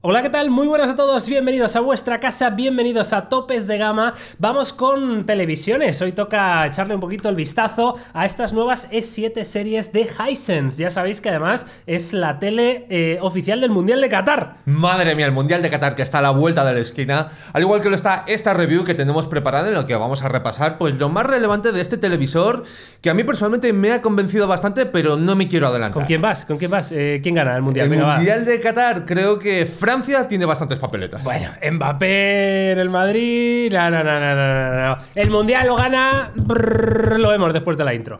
Hola, ¿qué tal? Muy buenas a todos, bienvenidos a vuestra casa, bienvenidos a Topes de Gama. Vamos con televisiones. Hoy toca echarle un poquito el vistazo a estas nuevas E7 series de Hisense. Ya sabéis que además es la tele eh, oficial del Mundial de Qatar. Madre mía, el Mundial de Qatar que está a la vuelta de la esquina. Al igual que lo está esta review que tenemos preparada en la que vamos a repasar pues lo más relevante de este televisor que a mí personalmente me ha convencido bastante, pero no me quiero adelantar. ¿Con quién vas? ¿Con quién vas? Eh, ¿Quién gana el Mundial? El Mundial de Qatar creo que... Francia tiene bastantes papeletas. Bueno, Mbappé en el Madrid. No, no, no, El mundial lo gana. lo vemos después de la intro.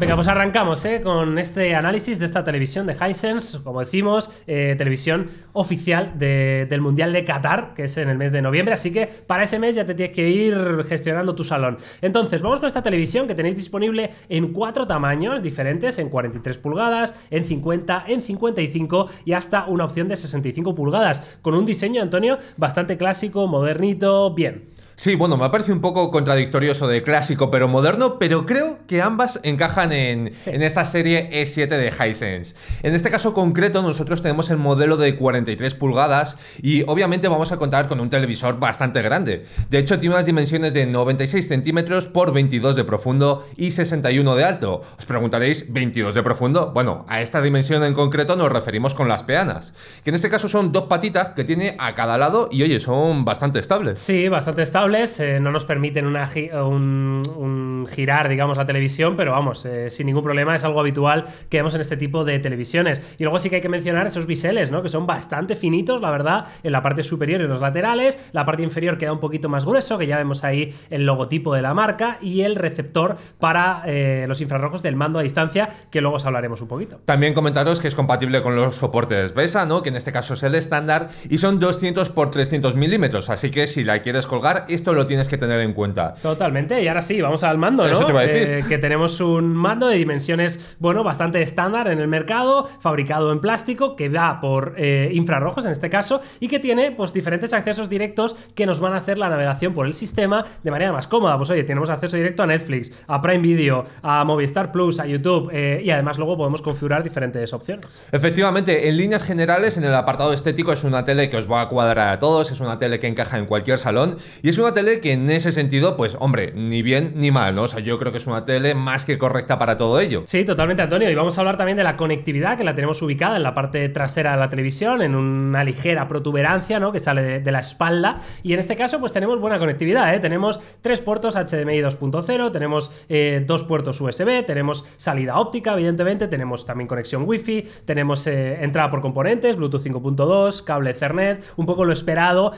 Venga, pues arrancamos eh, con este análisis de esta televisión de Hisense, como decimos, eh, televisión oficial del Mundial de Qatar, que es en el mes de noviembre, así que para ese mes ya te tienes que ir gestionando tu salón. Entonces, vamos con esta televisión que tenéis disponible en cuatro tamaños diferentes, en 43 pulgadas, en 50, en 55 y hasta una opción de 65 pulgadas, con un diseño, Antonio, bastante clásico, modernito, bien. Sí, bueno, me parece un poco contradictorio eso de clásico pero moderno, pero creo que ambas encajan en, en esta serie E7 de Hisense. En este caso concreto, nosotros tenemos el modelo de 43 pulgadas y obviamente vamos a contar con un televisor bastante grande. De hecho, tiene unas dimensiones de 96 centímetros por 22 de profundo y 61 de alto. Os preguntaréis, ¿22 de profundo? Bueno, a esta dimensión en concreto nos referimos con las peanas, que en este caso son dos patitas que tiene a cada lado y oye, son bastante estables. Sí, bastante estables eh, no nos permiten un, girar, digamos, la televisión, pero vamos, eh, sin ningún problema, es algo habitual que vemos en este tipo de televisiones. Y luego sí que hay que mencionar esos biseles, ¿no? Que son bastante finitos, la verdad, en la parte superior y los laterales, la parte inferior queda un poquito más grueso, que ya vemos ahí el logotipo de la marca, y el receptor para eh, los infrarrojos del mando a distancia, que luego os hablaremos un poquito. También comentaros que es compatible con los soportes BESA, ¿no? Que en este caso es el estándar, y son 200 por 300 milímetros, así que si la quieres colgar, esto lo tienes que tener en cuenta. Totalmente, y ahora sí, vamos al mando, ¿no? Eh, que tenemos un mando de dimensiones, bueno, bastante estándar en el mercado, fabricado en plástico, que va por eh, infrarrojos en este caso, y que tiene pues diferentes accesos directos que nos van a hacer la navegación por el sistema de manera más cómoda. Pues oye, tenemos acceso directo a Netflix, a Prime Video, a Movistar Plus, a YouTube, eh, y además luego podemos configurar diferentes opciones. Efectivamente, en líneas generales, en el apartado estético es una tele que os va a cuadrar a todos, es una tele que encaja en cualquier salón, y es una tele que en ese sentido, pues hombre, ni bien ni mal, ¿no? O sea, yo creo que es una tele más que correcta para todo ello. Sí, totalmente, Antonio. Y vamos a hablar también de la conectividad que la tenemos ubicada en la parte trasera de la televisión, en una ligera protuberancia, ¿no? Que sale de, la espalda. Y en este caso, pues tenemos buena conectividad, ¿eh? Tenemos tres puertos HDMI 2.0, tenemos eh, dos puertos USB, tenemos salida óptica, evidentemente, tenemos también conexión Wi-Fi, tenemos eh, entrada por componentes, Bluetooth 5.2, cable Ethernet, un poco lo esperado,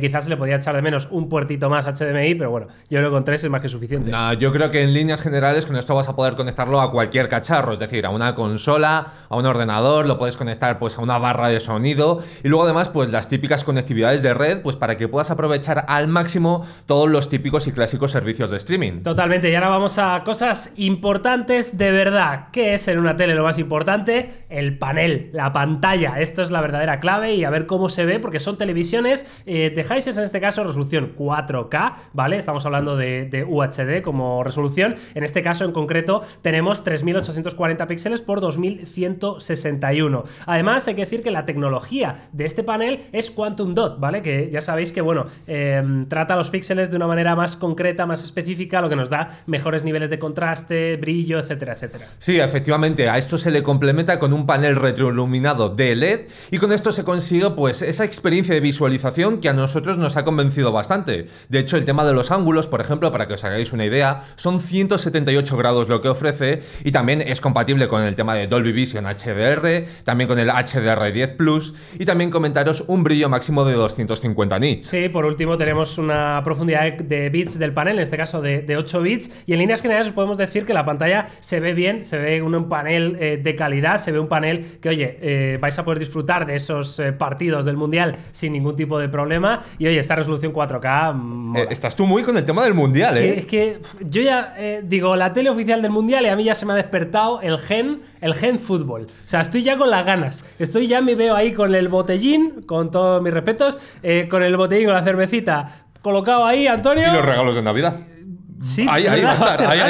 quizás se le podía echar de menos un puerto más HDMI, pero bueno, yo creo que con 3 es más que suficiente. yo creo que en líneas generales con esto vas a poder conectarlo a cualquier cacharro, es decir, a una consola, a un ordenador, lo puedes conectar pues a una barra de sonido y luego además pues las típicas conectividades de red, pues para que puedas aprovechar al máximo todos los típicos y clásicos servicios de streaming. Totalmente, y ahora vamos a cosas importantes de verdad. que es en una tele lo más importante? El panel, la pantalla. Esto es la verdadera clave y a ver cómo se ve porque son televisiones eh, de en este caso resolución 4 4K, ¿vale? Estamos hablando de, UHD como resolución. En este caso en concreto tenemos 3840 píxeles por 2161. Además hay que decir que la tecnología de este panel es Quantum Dot, ¿vale? Que ya sabéis que, bueno, em, trata los píxeles de una manera más concreta, más específica, lo que nos da mejores niveles de contraste, brillo, etcétera, etcétera. Sí, efectivamente, a esto se le complementa con un panel retroiluminado de LED y con esto se consigue pues esa experiencia de visualización que a nosotros nos ha convencido bastante. De hecho, el tema de los ángulos, por ejemplo, para que os hagáis una idea, son 178 grados lo que ofrece y también es compatible con el tema de Dolby Vision HDR, también con el HDR10 Plus y también comentaros un brillo máximo de 250 nits. Sí, por último tenemos una profundidad de bits del panel, en este caso de, 8 bits, y en líneas generales podemos decir que la pantalla se ve bien, se ve un panel eh, de calidad, se ve un panel que, oye, eh, vais a poder disfrutar de esos eh, partidos del Mundial sin ningún tipo de problema y, oye, esta resolución 4K eh, estás tú muy con el tema del mundial, ¿eh? es que yo ya eh, digo, la tele oficial del mundial y a mí ya se me ha despertado el gen, el gen fútbol. O sea, estoy ya con las ganas. Estoy ya, me veo ahí con el botellín, con todos mis respetos, eh, con el botellín, con la cervecita colocado ahí, Antonio. Y los regalos de Navidad. Sí, ahí, va a estar, ahí, va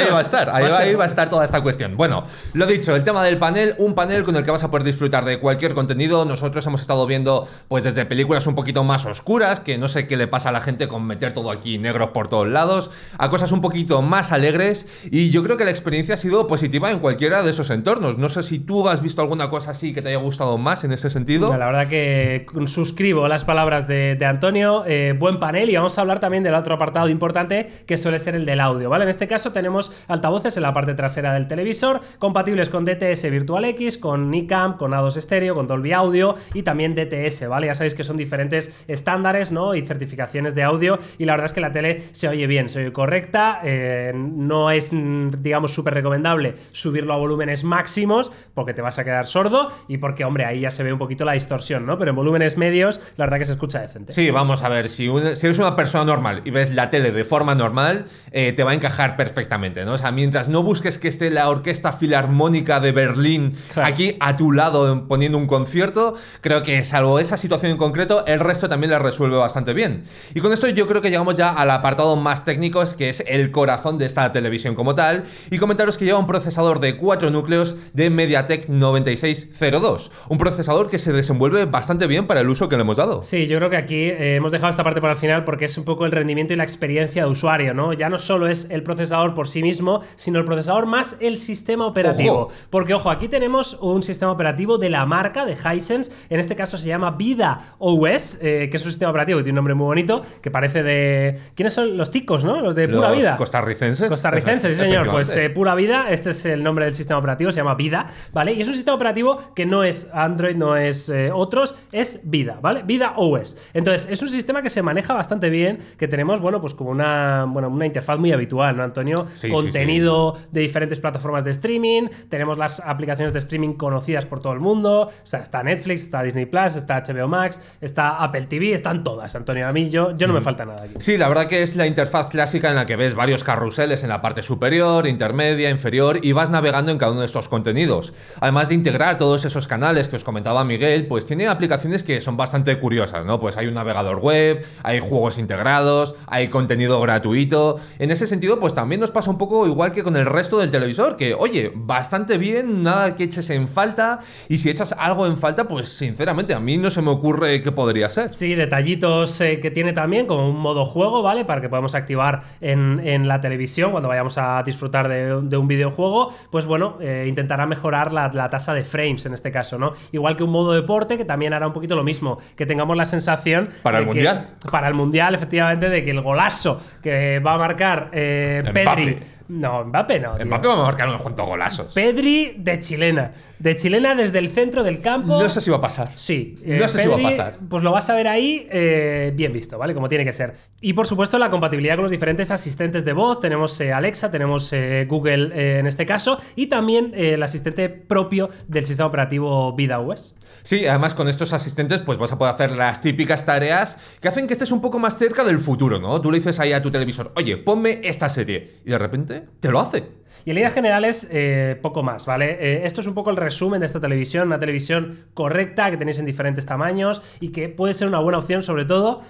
a ahí va a estar toda esta cuestión. Bueno, lo dicho, el tema del panel, un panel con el que vas a poder disfrutar de cualquier contenido. Nosotros hemos estado viendo, pues desde películas un poquito más oscuras, que no sé qué le pasa a la gente con meter todo aquí negro por todos lados, a cosas un poquito más alegres. Y yo creo que la experiencia ha sido positiva en cualquiera de esos entornos. No sé si tú has visto alguna cosa así que te haya gustado más en ese sentido. La verdad que suscribo las palabras de, Antonio. Eh, buen panel y vamos a hablar también del otro apartado importante que suele ser el de audio, ¿vale? En este caso tenemos altavoces en la parte trasera del televisor, compatibles con DTS Virtual X, con Nikam, con A2 Stereo, con Dolby Audio y también DTS, ¿vale? Ya sabéis que son diferentes estándares, ¿no? Y certificaciones de audio y la verdad es que la tele se oye bien, se oye correcta, eh, no es, digamos, súper recomendable subirlo a volúmenes máximos porque te vas a quedar sordo y porque, hombre, ahí ya se ve un poquito la distorsión, ¿no? Pero en volúmenes medios, la verdad que se escucha decente. Sí, vamos a ver, si, si eres una persona normal y ves la tele de forma normal, eh, eh, te va a encajar perfectamente, ¿no? O sea, mientras no busques que esté la Orquesta Filarmónica de Berlín aquí a tu lado poniendo un concierto, creo que salvo esa situación en concreto, el resto también la resuelve bastante bien. Y con esto yo creo que llegamos ya al apartado más técnico, que es el corazón de esta televisión como tal, y comentaros que lleva un procesador de cuatro núcleos de MediaTek 9602, un procesador que se desenvuelve bastante bien para el uso que le hemos dado. Sí, yo creo que aquí eh, hemos dejado esta parte para el final porque es un poco el rendimiento y la experiencia de usuario, ¿no? Ya no solo es el procesador por sí mismo, sino el procesador más el sistema operativo. Porque, ojo, aquí tenemos un sistema operativo de la marca de Hisense, en este caso se llama Vida OS, eh, que es un sistema operativo que tiene un nombre muy bonito, que parece de... ¿Quiénes son? Los ticos, ¿no? Los de Pura Los Vida. Costarricenses. Costarricenses, sí señor. Pues eh, Pura Vida, este es el nombre del sistema operativo, se llama Vida, ¿vale? Y es un sistema operativo que no es Android, no es eh, otros, es Vida, ¿vale? Vida OS. Entonces, es un sistema que se maneja bastante bien, que tenemos, bueno, pues como una, bueno, una interfaz muy habitual, ¿no, Antonio? Contenido de diferentes plataformas de streaming, tenemos las aplicaciones de streaming conocidas por todo el mundo, o sea, está Netflix, está Disney Plus, está HBO Max, está Apple TV, están todas, Antonio. A mí yo, no me mm. falta nada aquí. Sí, la verdad que es la interfaz clásica en la que ves varios carruseles en la parte superior, intermedia, inferior y vas navegando en cada uno de estos contenidos. Además de integrar todos esos canales que os comentaba Miguel, pues tiene aplicaciones que son bastante curiosas, ¿no? Pues hay un navegador web, hay juegos integrados, hay contenido gratuito. En ese ese sentido, pues también nos pasa un poco igual que con el resto del televisor, que oye, bastante bien, nada que eches en falta, y si echas algo en falta, pues sinceramente a mí no se me ocurre que podría ser. Sí, detallitos eh, que tiene también, como un modo juego, ¿vale? Para que podamos activar en, la televisión cuando vayamos a disfrutar de, un videojuego, pues bueno, eh, intentará mejorar la, tasa de frames en este caso, ¿no? Igual que un modo deporte, que también hará un poquito lo mismo, que tengamos la sensación... Para el Mundial. Para el Mundial, efectivamente, de que el golazo que va a marcar eh, Pedri. No, Mbappé no. Mbappé va a marcar unos cuantos golazos. Pedri de chilena. De chilena desde el centro del campo. No sé si va a pasar. Sí. Eh, no sé si va a pasar. Pues lo vas a ver ahí eh, bien visto, ¿vale? Como tiene que ser. Y por supuesto, la compatibilidad con los diferentes asistentes de voz. Tenemos eh, Alexa, tenemos Google en este caso. Y también el asistente propio del sistema operativo VidaOS. Sí, además con estos asistentes, pues vas a poder hacer las típicas tareas que hacen que estés un poco más cerca del futuro, ¿no? Tú le dices ahí a tu televisor, oye, ponme esta serie. Y de repente te lo hace. Y en líneas generales, eh, poco más, ¿vale? Eh, esto es un poco el resumen de esta televisión, una televisión correcta que tenéis en diferentes tamaños y que puede ser una buena opción sobre todo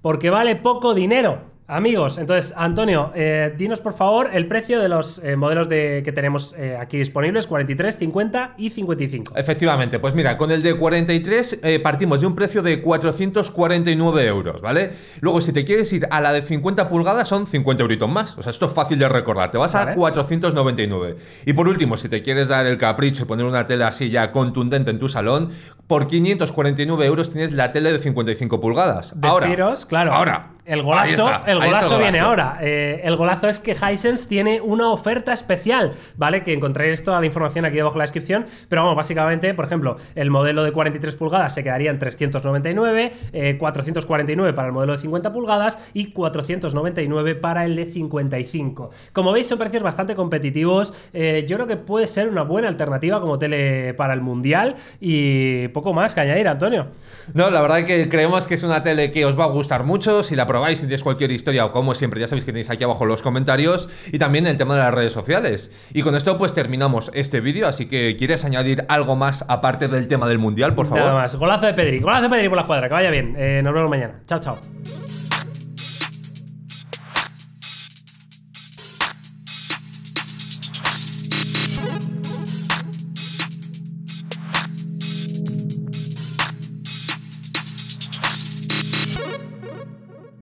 porque vale poco dinero. Amigos, entonces, Antonio, eh, dinos por favor el precio de los eh, modelos de, que tenemos eh, aquí disponibles, 43, 50 y 55. Efectivamente, pues mira, con el de 43 partimos de un precio de 449 euros, ¿vale? Luego, si te quieres ir a la de 50 pulgadas, son 50 euritos más. O sea, esto es fácil de recordar, te vas a 499. Y por último, si te quieres dar el capricho y poner una tela así ya contundente en tu salón, por 549 euros tienes la tele de 55 pulgadas. Deciros, ahora, claro. Ahora, el golazo, el golazo, viene ahora. Eh, el golazo es que Hisense tiene una oferta especial, ¿vale? Que encontraréis toda la información aquí abajo en la descripción. Pero vamos, básicamente, por ejemplo, el modelo de 43 pulgadas se quedaría en 399, 449 eh, para el modelo de 50 pulgadas y 499 para el de 55. Como veis, son precios bastante competitivos. Eh, yo creo que puede ser una buena alternativa como tele para el mundial y poco más que añadir, Antonio. No, la verdad que creemos que es una tele que os va a gustar mucho si la si tenéis cualquier historia o como siempre, ya sabéis que tenéis aquí abajo los comentarios y también el tema de las redes sociales. Y con esto pues terminamos este vídeo, así que ¿quieres añadir algo más aparte del tema del Mundial, por favor? Nada más, golazo de Pedri, golazo de Pedri por la cuadra que vaya bien, eh, nos vemos mañana, chao, chao.